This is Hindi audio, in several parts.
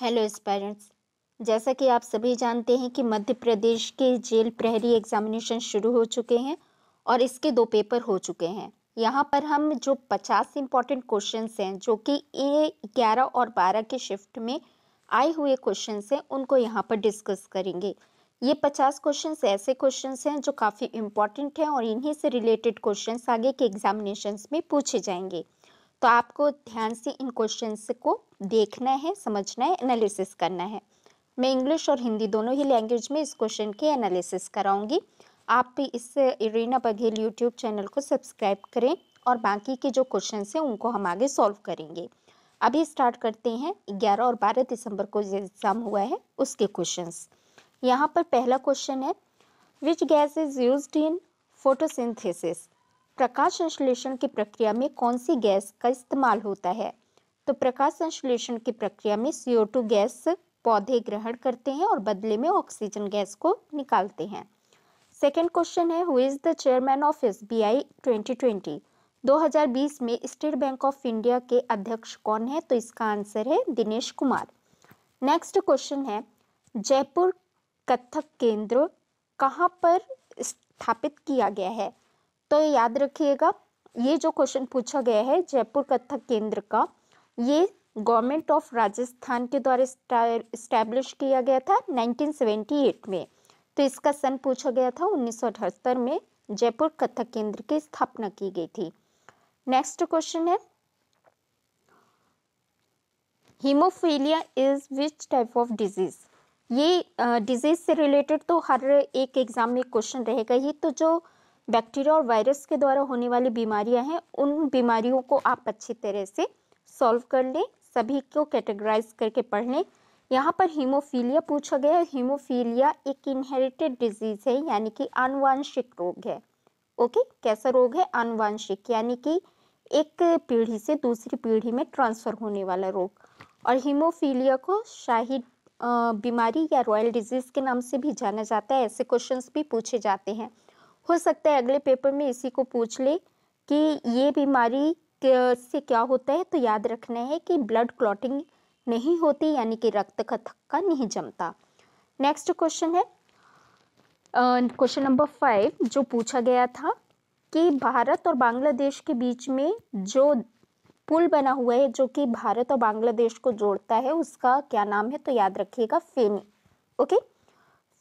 हेलो स्पेरेंट्स जैसा कि आप सभी जानते हैं कि मध्य प्रदेश के जेल प्रहरी एग्जामिनेशन शुरू हो चुके हैं और इसके दो पेपर हो चुके हैं यहाँ पर हम जो पचास इम्पॉर्टेंट क्वेश्चन हैं जो कि ए ग्यारह और बारह के शिफ्ट में आए हुए क्वेश्चन हैं उनको यहाँ पर डिस्कस करेंगे ये पचास क्वेश्चन ऐसे क्वेश्चन हैं जो काफ़ी इम्पॉर्टेंट हैं और इन्हीं से रिलेटेड क्वेश्चन आगे के एग्जामिनेशन में पूछे जाएंगे तो आपको ध्यान से इन क्वेश्चन को देखना है समझना है एनालिसिस करना है मैं इंग्लिश और हिंदी दोनों ही लैंग्वेज में इस क्वेश्चन के एनालिसिस कराऊंगी आप भी इस इरीना बघेल यूट्यूब चैनल को सब्सक्राइब करें और बाकी के जो क्वेश्चन हैं उनको हम आगे सॉल्व करेंगे अभी स्टार्ट करते हैं 11 और 12 दिसंबर को जो एग्ज़ाम हुआ है उसके क्वेश्चन यहाँ पर पहला क्वेश्चन है which gas is use in photosynthesis प्रकाश संश्लेषण की प्रक्रिया में कौन सी गैस का इस्तेमाल होता है तो प्रकाश संश्लेषण की प्रक्रिया में टू गैस पौधे ग्रहण करते हैं और बदले में ऑक्सीजन गैस को निकालते हैं सेकेंड क्वेश्चन है who is the chairman of S B I twenty twenty 2020 में स्टेट बैंक ऑफ इंडिया के अध्यक्ष कौन है तो इसका आंसर है दिनेश कुमार नेक्स्ट क्वेश्चन है जयपुर कथक केंद्र कहाँ पर स्थापित किया गया है तो याद रखिएगा ये जो क्वेश्चन पूछा गया है जयपुर कथक केंद्र का ये गवर्नमेंट ऑफ राजस्थान के द्वारा इस्टेब्लिश किया गया था 1978 में तो इसका सन पूछा गया था उन्नीस में जयपुर कथक केंद्र की स्थापना की गई थी नेक्स्ट क्वेश्चन है haemophilia is which type of disease ये डिजीज uh, से रिलेटेड तो हर एक एग्जाम में क्वेश्चन रहेगा ही तो जो बैक्टीरिया और वायरस के द्वारा होने वाली बीमारियां हैं उन बीमारियों को आप अच्छी तरह से सॉल्व कर लें सभी को कैटेगराइज करके पढ़ लें यहाँ पर हीमोफीलिया पूछा गया है हीमोफीलिया एक इनहेरिटेड डिजीज़ है यानी कि अनुवांशिक रोग है ओके कैसा रोग है अनुवांशिक यानी कि एक पीढ़ी से दूसरी पीढ़ी में ट्रांसफ़र होने वाला रोग और हीमोफीलिया को शाही बीमारी या रॉयल डिजीज़ के नाम से भी जाना जाता है ऐसे क्वेश्चंस भी पूछे जाते हैं हो सकता है अगले पेपर में इसी को पूछ ले कि ये बीमारी से क्या होता है तो याद रखना है कि ब्लड क्लॉटिंग नहीं होती यानी कि रक्त का थक्का नहीं जमता नेक्स्ट क्वेश्चन है क्वेश्चन नंबर फाइव जो पूछा गया था कि भारत और बांग्लादेश के बीच में जो पुल बना हुआ है जो कि भारत और बांग्लादेश को जोड़ता है उसका क्या नाम है तो याद रखिएगा फेनी ओके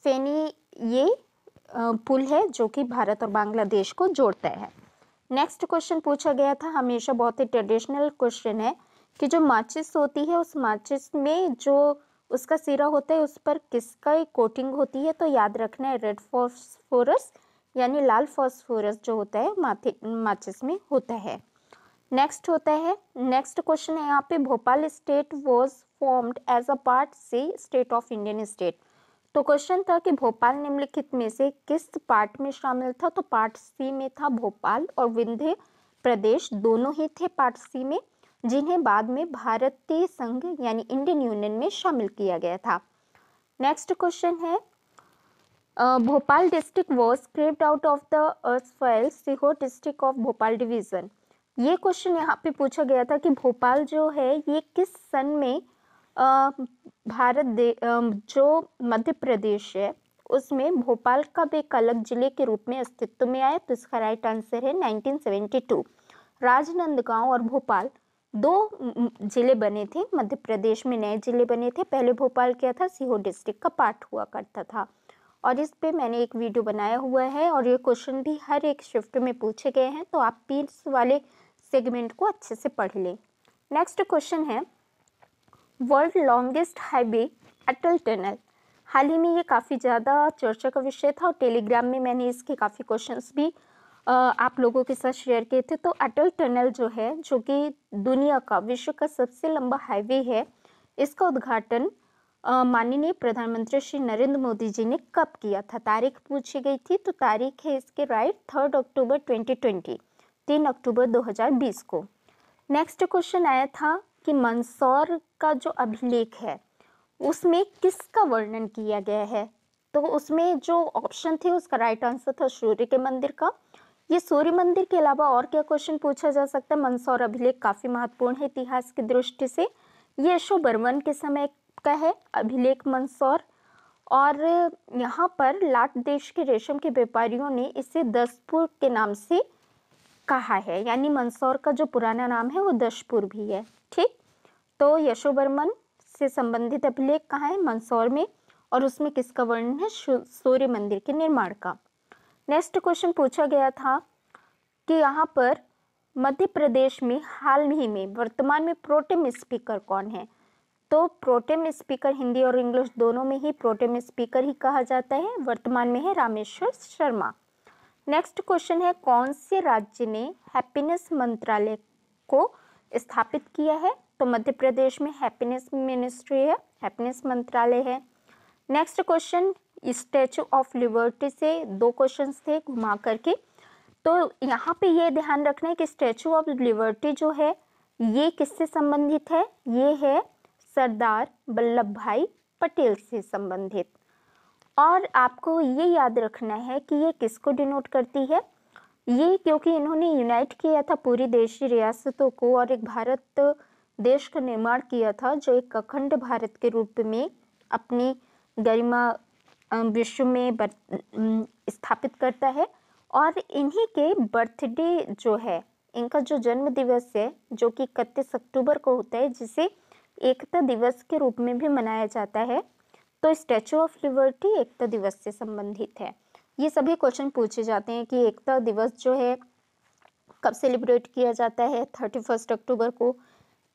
फेनी ये पुल है जो कि भारत और बांग्लादेश को जोड़ता है नेक्स्ट क्वेश्चन पूछा गया था हमेशा बहुत ही ट्रेडिशनल क्वेश्चन है कि जो माचिस होती है उस माचिस में जो उसका सिरा होता है उस पर किसका कोटिंग होती है तो याद रखना है रेड फॉस्फोरस यानी लाल फॉस्फोरस जो होता है माथे माचिस में होता है नेक्स्ट होता है नेक्स्ट क्वेश्चन है यहाँ पे Bhopal state was formed as a part C state of Indian state तो क्वेश्चन था कि भोपाल निम्नलिखित में से किस पार्ट में शामिल था तो पार्ट सी में था भोपाल और विंध्य प्रदेश दोनों ही थे पार्ट सी में जिन्हें बाद में भारतीय संघ यानी इंडियन यूनियन में शामिल किया गया था नेक्स्ट क्वेश्चन है Bhopal district was carved out of the erstwhile Sehore district of Bhopal division ये क्वेश्चन यहाँ पे पूछा गया था कि भोपाल जो है ये किस सन में भारत दे जो मध्य प्रदेश है उसमें भोपाल कब एक अलग ज़िले के रूप में अस्तित्व में आया तो इसका राइट आंसर है 1972 राजनंदगांव और भोपाल दो ज़िले बने थे मध्य प्रदेश में नए ज़िले बने थे पहले भोपाल क्या था सीहोर डिस्ट्रिक्ट का पार्ट हुआ करता था और इस पे मैंने एक वीडियो बनाया हुआ है और ये क्वेश्चन भी हर एक शिफ्ट में पूछे गए हैं तो आप पीस वाले सेगमेंट को अच्छे से पढ़ लें नेक्स्ट क्वेश्चन है world longest highway Atal tunnel हाल ही में ये काफ़ी ज़्यादा चर्चा का विषय था और टेलीग्राम में मैंने इसके काफ़ी क्वेश्चंस भी आप लोगों के साथ शेयर किए थे तो अटल टनल जो है जो कि दुनिया का विश्व का सबसे लंबा हाईवे है इसका उद्घाटन माननीय प्रधानमंत्री श्री नरेंद्र मोदी जी ने कब किया था तारीख पूछी गई थी तो तारीख है इसके राइट थर्ड अक्टूबर ट्वेंटी तीन अक्टूबर दो को नेक्स्ट क्वेश्चन आया था कि मंदसौर का जो अभिलेख है उसमें किसका वर्णन किया गया है तो उसमें जो ऑप्शन थे उसका राइट आंसर था सूर्य के मंदिर का ये सूर्य मंदिर के अलावा और क्या क्वेश्चन पूछा जा सकता है मंदसौर अभिलेख काफ़ी महत्वपूर्ण है इतिहास की दृष्टि से ये अशोबर्मन के समय का है अभिलेख मंदसौर और यहाँ पर लाट देश के रेशम के व्यापारियों ने इसे दसपुर के नाम से कहा है यानी मंदसौर का जो पुराना नाम है वो दशपुर भी है ठीक तो यशोवर्मन से संबंधित अभिलेख कहाँ है मंदसौर में और उसमें किसका वर्णन है सूर्य मंदिर के निर्माण का नेक्स्ट क्वेश्चन पूछा गया था कि यहाँ पर मध्य प्रदेश में हाल ही में वर्तमान में प्रोटेम स्पीकर कौन है तो प्रोटेम स्पीकर हिंदी और इंग्लिश दोनों में ही प्रोटेम स्पीकर ही कहा जाता है वर्तमान में है रामेश्वर शर्मा नेक्स्ट क्वेश्चन है कौन से राज्य ने हैप्पीनेस मंत्रालय को स्थापित किया है तो मध्य प्रदेश में हैप्पीनेस मिनिस्ट्री है हैप्पीनेस मंत्रालय है next question Statue of Liberty से दो क्वेश्चंस थे घुमा करके तो यहाँ पे ये ध्यान रखना है कि स्टैचू ऑफ लिबर्टी जो है ये किससे संबंधित है ये है सरदार वल्लभ भाई पटेल से संबंधित और आपको ये याद रखना है कि ये किसको डिनोट करती है ये क्योंकि इन्होंने यूनाइट किया था पूरी देशी रियासतों को और एक भारत देश का निर्माण किया था जो एक अखंड भारत के रूप में अपनी गरिमा विश्व में स्थापित करता है और इन्हीं के बर्थडे जो है इनका जो जन्म दिवस है जो कि इकतीस अक्टूबर को होता है जिसे एकता दिवस के रूप में भी मनाया जाता है तो स्टैचू ऑफ लिबर्टी एकता दिवस से संबंधित है ये सभी क्वेश्चन पूछे जाते हैं कि एकता दिवस जो है कब सेलिब्रेट किया जाता है थर्टी फर्स्ट अक्टूबर को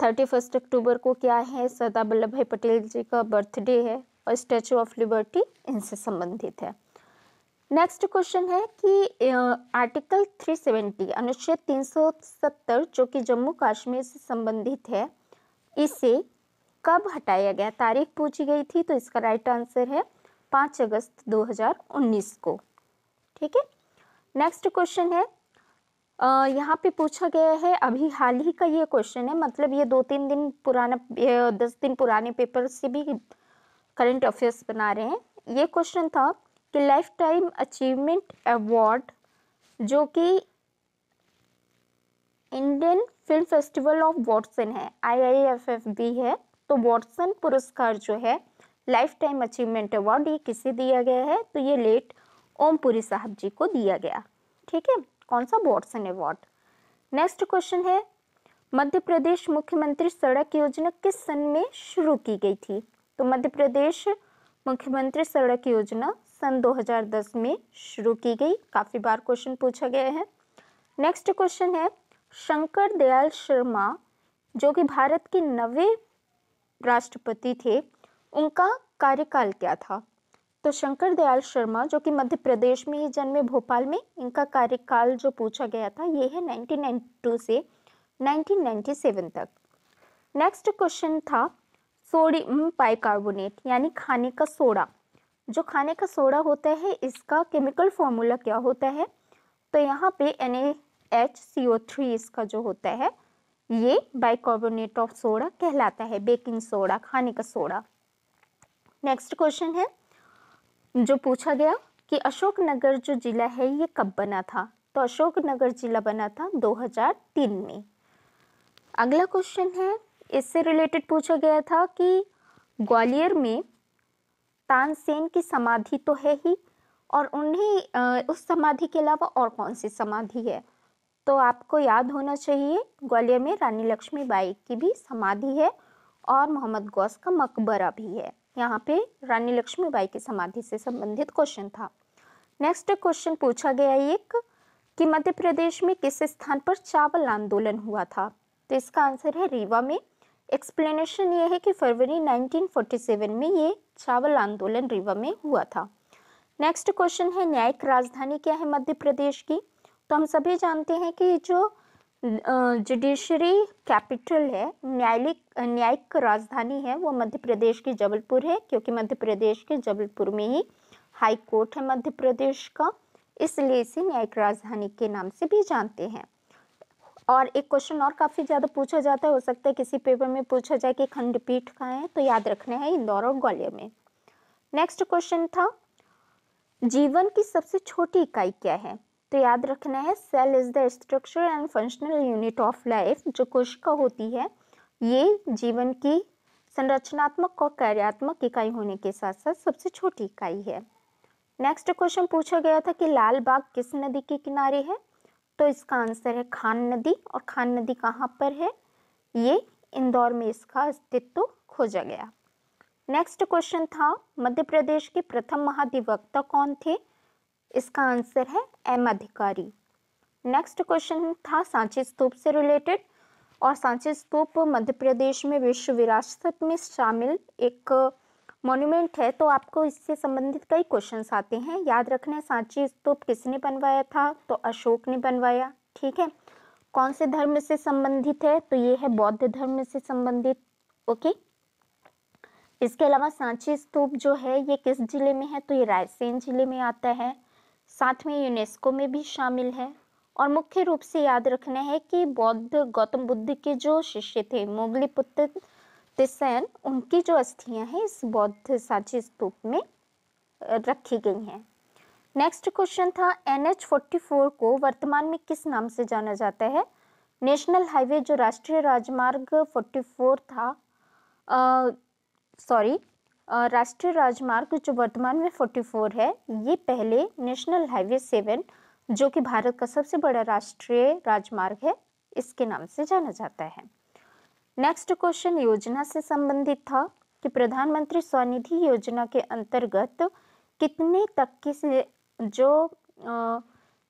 थर्टी फर्स्ट अक्टूबर को क्या है सरदार वल्लभ भाई पटेल जी का बर्थडे है और स्टैचू ऑफ लिबर्टी इनसे संबंधित है नेक्स्ट क्वेश्चन है कि आर्टिकल 370 अनुच्छेद 370 जो कि जम्मू कश्मीर से संबंधित है इसे कब हटाया गया तारीख पूछी गई थी तो इसका राइट आंसर है पाँच अगस्त 2019 को ठीक है नेक्स्ट क्वेश्चन है यहाँ पे पूछा गया है अभी हाल ही का ये क्वेश्चन है मतलब ये दो तीन दिन पुराना दस दिन पुराने पेपर से भी करंट अफेयर्स बना रहे हैं ये क्वेश्चन था कि लाइफ टाइम अचीवमेंट अवार्ड जो कि Indian film festival of Watson है बी है तो वॉटसन पुरस्कार जो है लाइफ टाइम अचीवमेंट अवार्ड ये किसे दिया गया है तो ये लेट ओमपुरी साहब जी को दिया गया ठीक है कौन सा वॉटसन अवार्ड नेक्स्ट क्वेश्चन है मध्य प्रदेश मुख्यमंत्री सड़क योजना किस सन में शुरू की गई थी तो मध्य प्रदेश मुख्यमंत्री सड़क योजना सन 2010 में शुरू की गई काफ़ी बार क्वेश्चन पूछा गया है नेक्स्ट क्वेश्चन है शंकर दयाल शर्मा जो कि भारत के नवे राष्ट्रपति थे उनका कार्यकाल क्या था तो शंकर दयाल शर्मा जो कि मध्य प्रदेश में ही जन्मे भोपाल में इनका कार्यकाल जो पूछा गया था ये है 1992 से 1997 तक नेक्स्ट क्वेश्चन था सोडियम बाइकार्बोनेट यानी खाने का सोडा जो खाने का सोडा होता है इसका केमिकल फॉर्मूला क्या होता है तो यहाँ पे एन इसका जो होता है ये बाइकार्बोनेट ऑफ सोडा कहलाता है बेकिंग सोडा खाने का सोडा नेक्स्ट क्वेश्चन है जो पूछा गया कि अशोकनगर जो जिला है ये कब बना था तो अशोकनगर जिला बना था 2003 में अगला क्वेश्चन है इससे रिलेटेड पूछा गया था कि ग्वालियर में तानसेन की समाधि तो है ही और उन्हें उस समाधि के अलावा और कौन सी समाधि है तो आपको याद होना चाहिए ग्वालियर में रानी लक्ष्मी बाई की भी समाधि है और मोहम्मद गौस का मकबरा भी है यहाँ पे रानी लक्ष्मी बाई की समाधि से संबंधित क्वेश्चन था नेक्स्ट क्वेश्चन पूछा गया एक कि मध्य प्रदेश में किस स्थान पर चावल आंदोलन हुआ था तो इसका आंसर है रीवा में एक्सप्लेनेशन ये है कि फरवरी 1947 में ये चावल आंदोलन रीवा में हुआ था नेक्स्ट क्वेश्चन है न्यायिक राजधानी क्या है मध्य प्रदेश की तो हम सभी जानते हैं कि जो जुडिशरी कैपिटल है न्यायिक न्यायिक राजधानी है वो मध्य प्रदेश की जबलपुर है क्योंकि मध्य प्रदेश के जबलपुर में ही हाई कोर्ट है मध्य प्रदेश का इसलिए इसे न्यायिक राजधानी के नाम से भी जानते हैं और एक क्वेश्चन और काफ़ी ज़्यादा पूछा जाता है हो सकता है किसी पेपर में पूछा जाए कि खंडपीठ कहाँ है तो याद रखना है इंदौर और ग्वालियर में नेक्स्ट क्वेश्चन था जीवन की सबसे छोटी इकाई क्या है तो याद रखना है cell is the structure and functional unit of life जो कोशिका होती है ये जीवन की संरचनात्मक और कार्यात्मक इकाई होने के साथ साथ सबसे छोटी इकाई है नेक्स्ट क्वेश्चन पूछा गया था कि लाल बाग किस नदी के किनारे है तो इसका आंसर है खान नदी और खान नदी कहाँ पर है ये इंदौर में इसका अस्तित्व खोजा गया नेक्स्ट क्वेश्चन था मध्य प्रदेश के प्रथम महाधिवक्ता कौन थे इसका आंसर है एम अधिकारी नेक्स्ट क्वेश्चन था सांची स्तूप से रिलेटेड और सांची स्तूप मध्य प्रदेश में विश्व विरासत में शामिल एक मोन्यूमेंट है तो आपको इससे संबंधित कई क्वेश्चन आते हैं याद रखना सांची स्तूप किसने बनवाया था तो अशोक ने बनवाया ठीक है कौन से धर्म से संबंधित है तो ये है बौद्ध धर्म से संबंधित ओके इसके अलावा सांची स्तूप जो है ये किस जिले में है तो ये रायसेन जिले में आता है साथ में यूनेस्को में भी शामिल है और मुख्य रूप से याद रखना है कि बौद्ध गौतम बुद्ध के जो शिष्य थे मोगली पुत्र तिसैन उनकी जो अस्थियां हैं इस बौद्ध साझी स्तूप में रखी गई हैं नेक्स्ट क्वेश्चन था एन एच फोर्टी फोर को वर्तमान में किस नाम से जाना जाता है नेशनल हाईवे जो राष्ट्रीय राजमार्ग फोर्टी फोर था सॉरी राष्ट्रीय राजमार्ग जो वर्तमान में 44 है ये पहले नेशनल हाईवे सेवन जो कि भारत का सबसे बड़ा राष्ट्रीय राजमार्ग है इसके नाम से जाना जाता है नेक्स्ट क्वेश्चन योजना से संबंधित था कि प्रधानमंत्री स्वनिधि योजना के अंतर्गत कितने तक की से जो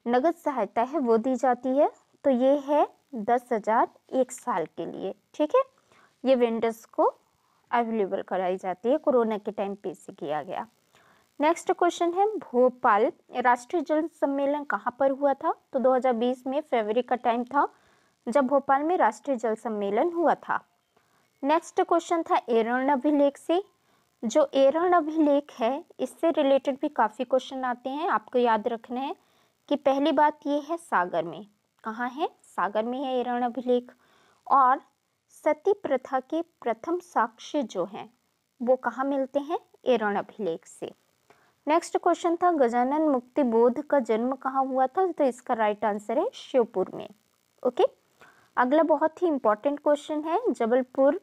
नगद सहायता है वो दी जाती है तो ये है दस हजार एक साल के लिए ठीक है ये वेंडर्स को अवेलेबल कराई जाती है कोरोना के टाइम पे इसे किया गया नेक्स्ट क्वेश्चन है भोपाल राष्ट्रीय जल सम्मेलन कहाँ पर हुआ था तो 2020 में फरवरी का टाइम था जब भोपाल में राष्ट्रीय जल सम्मेलन हुआ था नेक्स्ट क्वेश्चन था एरण अभिलेख से जो एरण अभिलेख है इससे रिलेटेड भी काफ़ी क्वेश्चन आते हैं आपको याद रखना है कि पहली बात ये है सागर में कहाँ है सागर में है एरण अभिलेख और सती प्रथा के प्रथम साक्ष्य जो हैं वो कहाँ मिलते हैं एरण अभिलेख से नेक्स्ट क्वेश्चन था गजानन मुक्ति बोध का जन्म कहाँ हुआ था तो इसका राइट आंसर है श्योपुर में ओके अगला बहुत ही इंपॉर्टेंट क्वेश्चन है जबलपुर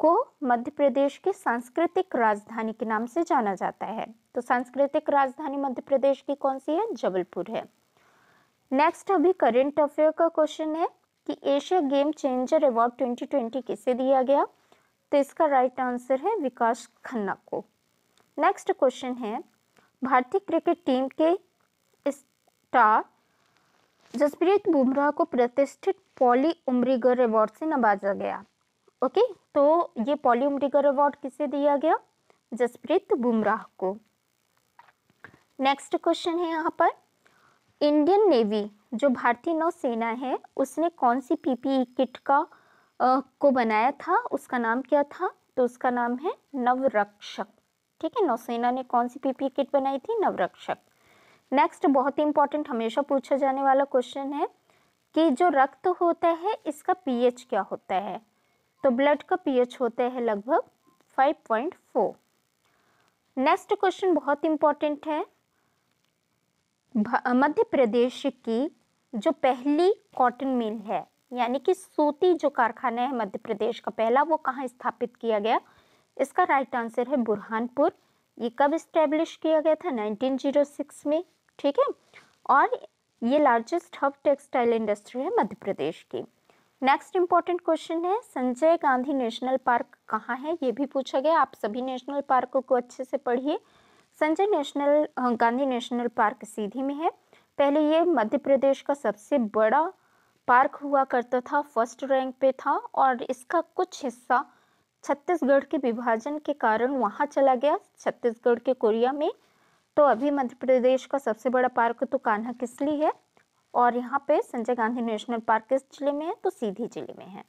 को मध्य प्रदेश की सांस्कृतिक राजधानी के नाम से जाना जाता है तो सांस्कृतिक राजधानी मध्य प्रदेश की कौन सी है जबलपुर है नेक्स्ट अभी करेंट अफेयर का क्वेश्चन है कि एशिया गेम चेंजर अवार्ड 2020 किसे दिया गया तो इसका राइट आंसर है विकास खन्ना को नेक्स्ट क्वेश्चन है भारतीय क्रिकेट टीम के स्टार जसप्रीत बुमराह को प्रतिष्ठित पॉली उमरीगर अवार्ड से नवाजा गया ओके तो ये पॉली उमरीगर अवार्ड किसे दिया गया जसप्रीत बुमराह को नेक्स्ट क्वेश्चन है यहाँ पर इंडियन नेवी जो भारतीय नौसेना है उसने कौन सी पीपीई किट का आ, को बनाया था उसका नाम क्या था तो उसका नाम है नवरक्षक ठीक है नौसेना ने कौन सी पीपीई किट बनाई थी नवरक्षक नेक्स्ट बहुत ही इंपॉर्टेंट हमेशा पूछा जाने वाला क्वेश्चन है कि जो रक्त होता है इसका पीएच क्या होता है तो ब्लड का पीएच होता है लगभग 5.4 नेक्स्ट क्वेश्चन बहुत इंपॉर्टेंट है मध्य प्रदेश की जो पहली कॉटन मिल है यानी कि सूती जो कारखाना है मध्य प्रदेश का पहला वो कहाँ स्थापित किया गया इसका राइट आंसर है बुरहानपुर ये कब इस्टेब्लिश किया गया था 1906 में ठीक है और ये लार्जेस्ट हब टेक्सटाइल इंडस्ट्री है मध्य प्रदेश की नेक्स्ट इम्पॉर्टेंट क्वेश्चन है संजय गांधी नेशनल पार्क कहाँ है ये भी पूछा गया आप सभी नेशनल पार्कों को अच्छे से पढ़िए Sanjay national Gandhi national park Sidhi में है पहले ये मध्य प्रदेश का सबसे बड़ा पार्क हुआ करता था फर्स्ट रैंक पे था और इसका कुछ हिस्सा छत्तीसगढ़ के विभाजन के कारण वहाँ चला गया छत्तीसगढ़ के कोरिया में तो अभी मध्य प्रदेश का सबसे बड़ा पार्क तो कान्हा किसली है और यहाँ पे संजय गांधी नेशनल पार्क किस जिले में है तो सीधी जिले में है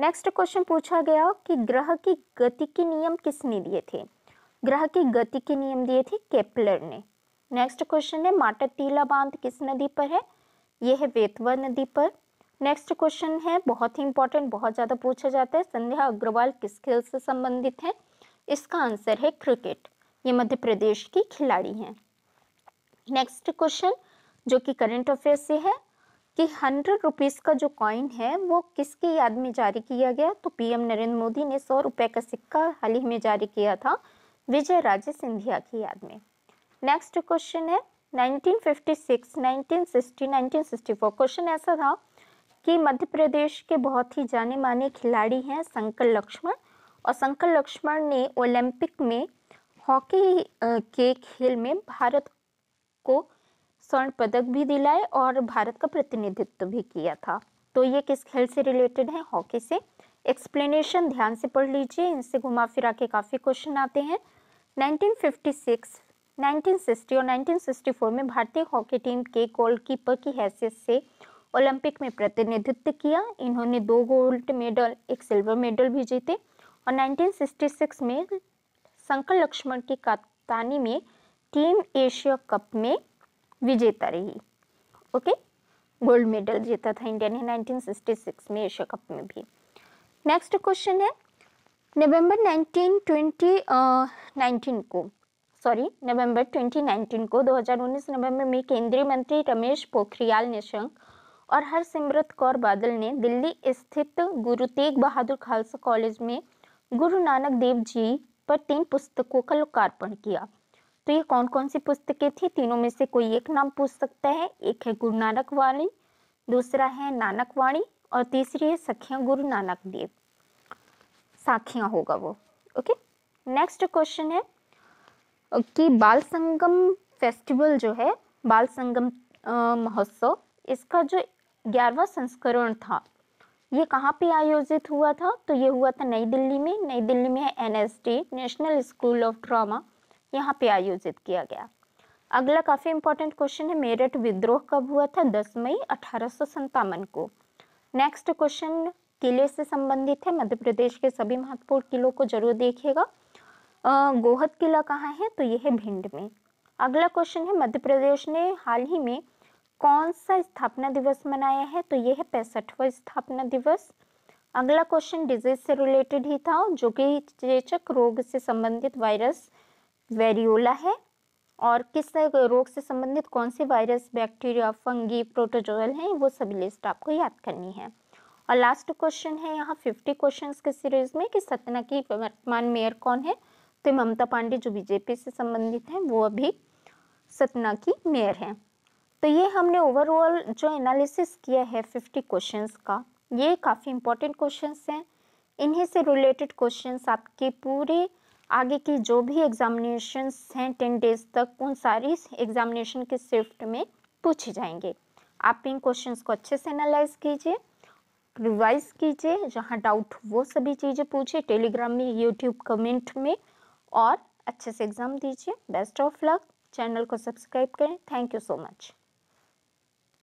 नेक्स्ट क्वेश्चन पूछा गया कि ग्रह की गति के नियम किसने दिए थे ग्रह की गति के नियम दिए थे केपलर ने नेक्स्ट क्वेश्चन है माटाटीला बांध किस नदी पर है यह है वेतवा नदी पर नेक्स्ट क्वेश्चन है बहुत ही इंपॉर्टेंट बहुत ज़्यादा पूछा जाता है संध्या अग्रवाल किस खेल से संबंधित है इसका आंसर है क्रिकेट ये मध्य प्रदेश की खिलाड़ी हैं नेक्स्ट क्वेश्चन जो कि करंट अफेयर से है कि हंड्रेड रुपीज़ का जो कॉइन है वो किसकी याद में जारी किया गया तो पीएम नरेंद्र मोदी ने सौ रुपए का सिक्का हाल ही में जारी किया था विजय राजे सिंधिया की याद में नेक्स्ट क्वेश्चन है 1956, 1960, 1964 क्वेश्चन ऐसा था कि मध्य प्रदेश के बहुत ही जाने माने खिलाड़ी हैं संकर लक्ष्मण और संकर लक्ष्मण ने ओलंपिक में हॉकी के खेल में भारत को स्वर्ण पदक भी दिलाए और भारत का प्रतिनिधित्व भी किया था तो ये किस खेल से रिलेटेड है हॉकी से एक्सप्लेनेशन ध्यान से पढ़ लीजिए इनसे घुमा फिरा के काफ़ी क्वेश्चन आते हैं 1956, 1960 और 1964 में भारतीय हॉकी टीम के गोलकीपर की हैसियत से ओलंपिक में प्रतिनिधित्व किया इन्होंने दो गोल्ड मेडल एक सिल्वर मेडल भी जीते और 1966 में शंकर लक्ष्मण की कप्तानी में टीम एशिया कप में विजेता रही ओके गोल्ड मेडल जीता था इंडिया ने 1966 में एशिया कप में भी नेक्स्ट क्वेश्चन है नवंबर 19 20 को सॉरी नवंबर 2019 को 2019 नवंबर में केंद्रीय मंत्री रमेश पोखरियाल निशंक और हरसिमरत कौर बादल ने दिल्ली स्थित गुरु तेग बहादुर खालसा कॉलेज में गुरु नानक देव जी पर तीन पुस्तकों का लोकार्पण किया तो ये कौन कौन सी पुस्तकें थी तीनों में से कोई एक नाम पूछ सकता है एक है गुरु नानक वाणी दूसरा है नानक वाणी और तीसरी है सखियाँ गुरु नानक देव साखियाँ होगा वो ओके नेक्स्ट क्वेश्चन है कि बाल संगम फेस्टिवल जो है बाल संगम महोत्सव इसका जो ग्यारहवा संस्करण था ये कहाँ पे आयोजित हुआ था तो ये हुआ था नई दिल्ली में नई दिल्ली में है the national school of drama यहाँ पे आयोजित किया गया अगला काफ़ी इंपॉर्टेंट क्वेश्चन है मेरठ विद्रोह कब हुआ था 10 मई अठारह को नेक्स्ट क्वेश्चन किले से संबंधित है मध्य प्रदेश के सभी महत्वपूर्ण किलों को जरूर देखिएगा गोहद किला कहाँ है तो ये है भिंड में अगला क्वेश्चन है मध्य प्रदेश ने हाल ही में कौन सा स्थापना दिवस मनाया है तो ये है पैंसठवा स्थापना दिवस अगला क्वेश्चन डिजीज से रिलेटेड ही था जो कि चेचक रोग से संबंधित वायरस वेरियोला है और किस रोग से संबंधित कौन से वायरस बैक्टीरिया फंगी प्रोटोजोअल हैं वो सभी लिस्ट आपको याद करनी है और लास्ट क्वेश्चन है यहाँ फिफ्टी क्वेश्चन के सीरीज में कि सतना की वर्तमान मेयर कौन है तो ममता पांडे जो बीजेपी से संबंधित हैं वो अभी सतना की मेयर हैं तो ये हमने ओवरऑल जो एनालिसिस किया है फिफ्टी क्वेश्चंस का ये काफ़ी इंपॉर्टेंट क्वेश्चंस हैं इन्हीं से रिलेटेड क्वेश्चंस आपके पूरे आगे की जो भी एग्जामिनेशंस हैं टेन डेज तक उन सारी एग्जामिनेशन के शिफ्ट में पूछे जाएंगे आप इन क्वेश्चंस को अच्छे से एनालाइज कीजिए रिवाइज कीजिए जहाँ डाउट वो सभी चीज़ें पूछिए टेलीग्राम में यूट्यूब कमेंट में और अच्छे से एग्ज़ाम दीजिए बेस्ट ऑफ लक चैनल को सब्सक्राइब करें थैंक यू सो मच